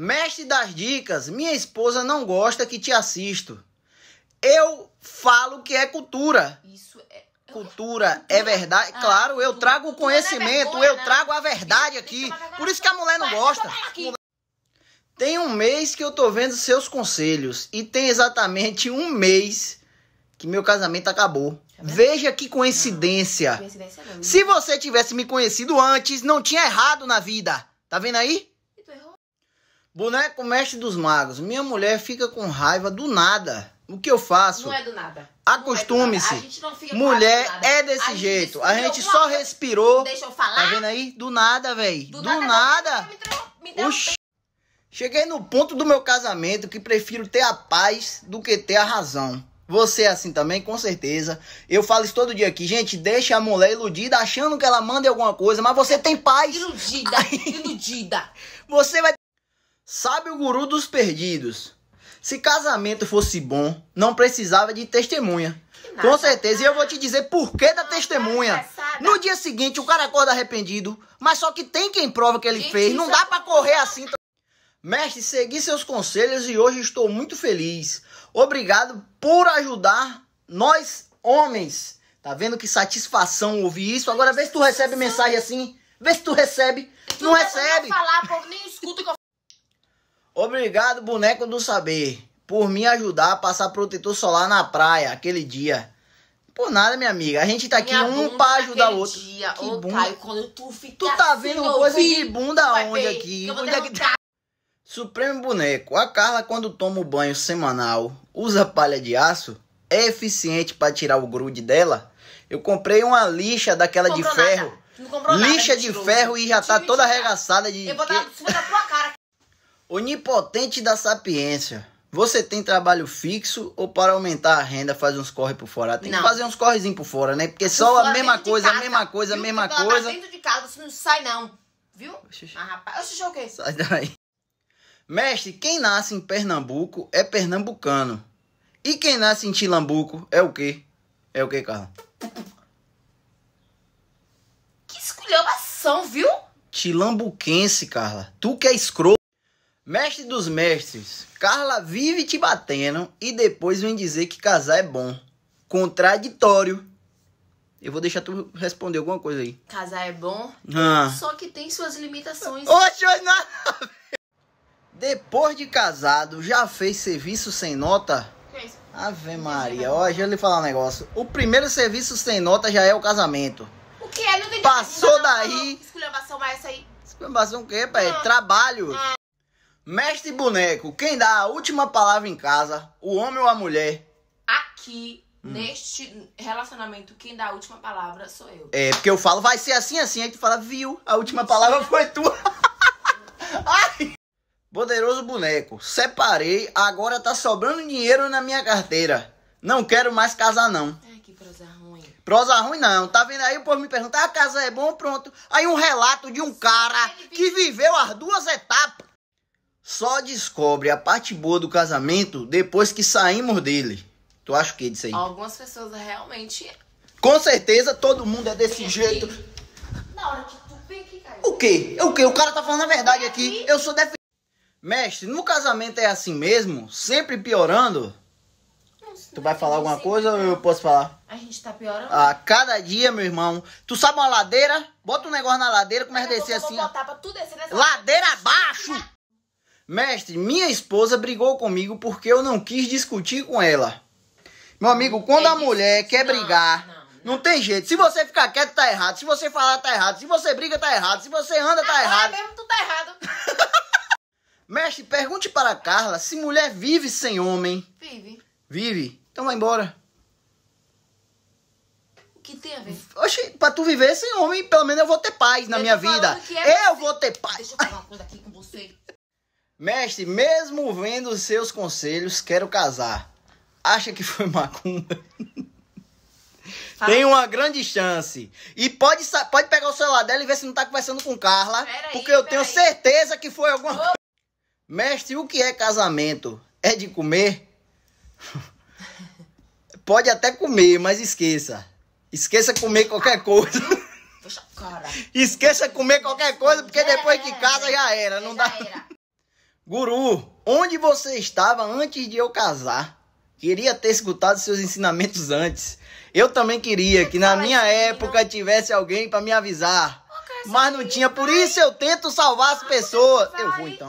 Mestre das dicas, minha esposa não gosta que te assisto. Eu falo que é cultura. Isso é cultura é verdade. Ah, claro, eu trago o é conhecimento, é vergonha, eu trago a verdade aqui. Por isso que a mulher não gosta. Tem um mês que eu tô vendo seus conselhos e tem exatamente um mês que meu casamento acabou. Tá Veja que coincidência. Se você tivesse me conhecido antes, não tinha errado na vida. Tá vendo aí? Boneco mestre dos magos. Minha mulher fica com raiva do nada. O que eu faço? Não é do nada. Acostume-se. É mulher é desse a jeito. a gente só coisa. respirou. Deixa eu tá falar. Tá vendo aí? Do nada, velho. Do, do, nada. nada. Me me Oxi. Cheguei no ponto do meu casamento que prefiro ter a paz do que ter a razão. Você é assim também, com certeza. Eu falo isso todo dia aqui. Gente, deixa a mulher iludida, achando que ela manda alguma coisa, mas você tem paz. Iludida, iludida. Você vai Sabe o guru dos perdidos? Se casamento fosse bom, não precisava de testemunha. Com certeza, e eu vou te dizer por que da testemunha. É no dia seguinte, o cara acorda arrependido, mas só que tem quem prova que ele fez. Não dá para correr assim. Mestre, segui seus conselhos e hoje estou muito feliz. Obrigado por ajudar nós homens. Tá vendo que satisfação ouvir isso? Agora vê se tu recebe mensagem assim. Vê se tu recebe. Não não, não recebe. Falar, povo, nem escuta o que eu Obrigado, boneco do saber, por me ajudar a passar protetor solar na praia aquele dia. Por nada, minha amiga. A gente tá aqui minha um pra ajudar o outro. Dia, que ô, bunda. Caio, quando tu fica Tu tá assim, vendo coisa de bunda onde ver, aqui? Onde é que tá? Supremo boneco. A Carla, quando toma o banho semanal, usa palha de aço? É eficiente para tirar o grude dela? Eu comprei uma lixa daquela de ferro. Nada. Lixa nada, de ferro e já tá toda arregaçada de. Eu vou dar, Onipotente da sapiência. Você tem trabalho fixo ou para aumentar a renda faz uns corre por fora? Tem não. que fazer uns correzinhos por fora, né? Porque só a mesma coisa, a mesma coisa, a mesma coisa. dentro de casa, você não sai não, viu? Oxi. Ah, rapaz, oxi, o quê? Sai daí. Mestre, quem nasce em Pernambuco é pernambucano. E quem nasce em Tilambuco é o quê? É o quê, Carla? Que esculhambação, viu? Tilambuquense, Carla. Tu que é escroto. Mestre dos mestres, Carla vive te batendo e depois vem dizer que casar é bom. Contraditório. Eu vou deixar tu responder alguma coisa aí. Casar é bom, ah. só que tem suas limitações. Oxe, não. Depois de casado, já fez serviço sem nota? Fez. Ave Maria, ó, deixa eu lhe falar um negócio. O primeiro serviço sem nota já é o casamento. O que é? Não tem Passou daí. Esculhambação, mais essa aí. Esculhambação o quê, pai? Ah. Trabalho. Ah. Mestre Boneco, quem dá a última palavra em casa, o homem ou a mulher? Aqui, hum. neste relacionamento, quem dá a última palavra sou eu. É, porque eu falo, vai ser assim, assim, aí tu fala, viu, a última Mentira. palavra foi tua. Ai! Poderoso boneco, separei, agora tá sobrando dinheiro na minha carteira. Não quero mais casar, não. Ai, que prosa ruim. Prosa ruim, não. Tá vendo aí? O povo me pergunta, ah, casar é bom, pronto. Aí um relato de um cara que viveu as duas etapas só descobre a parte boa do casamento depois que saímos dele. Tu acha o que disso aí? Algumas pessoas realmente. Com certeza todo mundo é desse Vem jeito. Aqui. Na hora que tu vem aqui, cara. O quê? O quê? O cara tá falando a verdade aqui. Eu sou def. Mestre, no casamento é assim mesmo? Sempre piorando? Nossa, tu vai é falar alguma assim, coisa ou né? eu posso falar? A gente tá piorando. A ah, cada dia, meu irmão. Tu sabe uma ladeira? Bota um negócio na ladeira, começa a descer assim. Vou botar pra tu descer nessa ladeira abaixo! Mestre, minha esposa brigou comigo porque eu não quis discutir com ela. Meu amigo, quando a mulher quer brigar, não, tem jeito. Se você ficar quieto, tá errado. Se você falar, tá errado. Se você briga, tá errado. Se você anda, tá Agora errado. mesmo tu tá errado. Mestre, pergunte para Carla se mulher vive sem homem. Vive. Vive? Então vai embora. O que tem a ver? Oxe, pra tu viver sem homem, pelo menos eu vou ter paz na minha vida. é Eu vou ter paz. Deixa eu falar uma coisa aqui. Mestre, mesmo vendo os seus conselhos, quero casar. Acha que foi macumba? Tem uma grande chance. E pode, pode pegar o celular dela e ver se não tá conversando com Carla. porque eu tenho aí. certeza que foi alguma coisa. Oh. Mestre, o que é casamento? É de comer? pode até comer, mas esqueça. Esqueça comer qualquer coisa. Poxa, cara. Esqueça comer qualquer coisa, porque depois que casa né? já era. Não já dá. Era. Guru, onde você estava antes de eu casar? Queria ter escutado seus ensinamentos antes. Eu também queria que na minha assim, época tivesse alguém para me avisar. Mas não tinha, por isso eu tento salvar as ah, pessoas. Eu vou então.